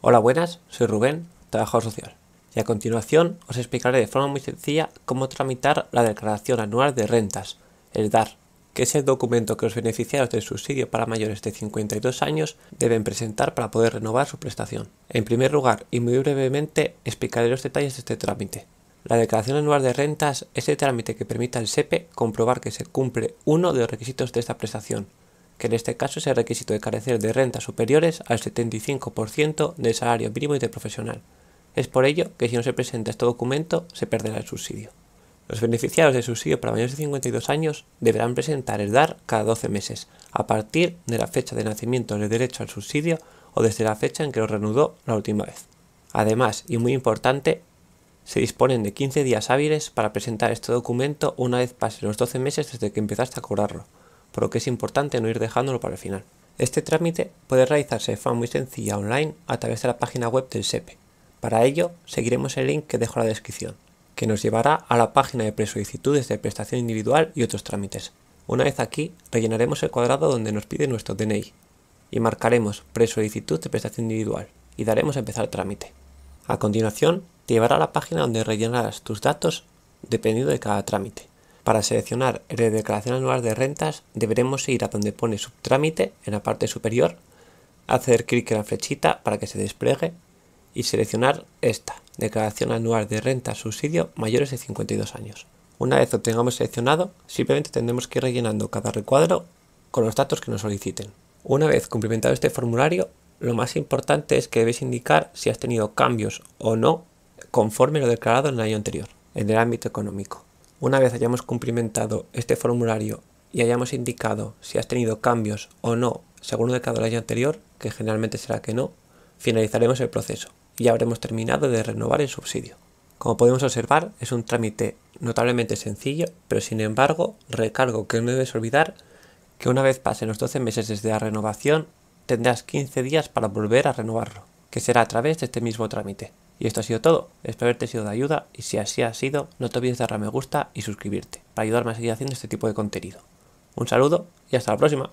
Hola, buenas, soy Rubén, trabajador social, y a continuación os explicaré de forma muy sencilla cómo tramitar la declaración anual de rentas, el DAR, que es el documento que los beneficiarios del subsidio para mayores de 52 años deben presentar para poder renovar su prestación. En primer lugar, y muy brevemente, explicaré los detalles de este trámite. La declaración anual de rentas es el trámite que permite al SEPE e comprobar que se cumple uno de los requisitos de esta prestación, que en este caso es el requisito de carecer de rentas superiores al 75% del salario mínimo profesional Es por ello que si no se presenta este documento se perderá el subsidio. Los beneficiarios del subsidio para mayores de 52 años deberán presentar el DAR cada 12 meses, a partir de la fecha de nacimiento del derecho al subsidio o desde la fecha en que lo reanudó la última vez. Además, y muy importante, se disponen de 15 días hábiles para presentar este documento una vez pasen los 12 meses desde que empezaste a cobrarlo por lo que es importante no ir dejándolo para el final. Este trámite puede realizarse de forma muy sencilla online a través de la página web del SEPE. Para ello, seguiremos el link que dejo en la descripción, que nos llevará a la página de presolicitudes de prestación individual y otros trámites. Una vez aquí, rellenaremos el cuadrado donde nos pide nuestro DNI y marcaremos presolicitud de prestación individual y daremos a empezar el trámite. A continuación, te llevará a la página donde rellenarás tus datos dependiendo de cada trámite. Para seleccionar la declaración anual de rentas deberemos ir a donde pone subtrámite en la parte superior, hacer clic en la flechita para que se despliegue y seleccionar esta, declaración anual de renta subsidio mayores de 52 años. Una vez lo tengamos seleccionado, simplemente tendremos que ir rellenando cada recuadro con los datos que nos soliciten. Una vez cumplimentado este formulario, lo más importante es que debes indicar si has tenido cambios o no conforme lo declarado en el año anterior, en el ámbito económico. Una vez hayamos cumplimentado este formulario y hayamos indicado si has tenido cambios o no según lo declarado el año anterior, que generalmente será que no, finalizaremos el proceso y habremos terminado de renovar el subsidio. Como podemos observar, es un trámite notablemente sencillo, pero sin embargo, recargo que no debes olvidar que una vez pasen los 12 meses desde la renovación, tendrás 15 días para volver a renovarlo, que será a través de este mismo trámite. Y esto ha sido todo. Espero haberte sido de ayuda y si así ha sido, no te olvides de darle a me gusta y suscribirte para ayudarme a seguir haciendo este tipo de contenido. Un saludo y hasta la próxima.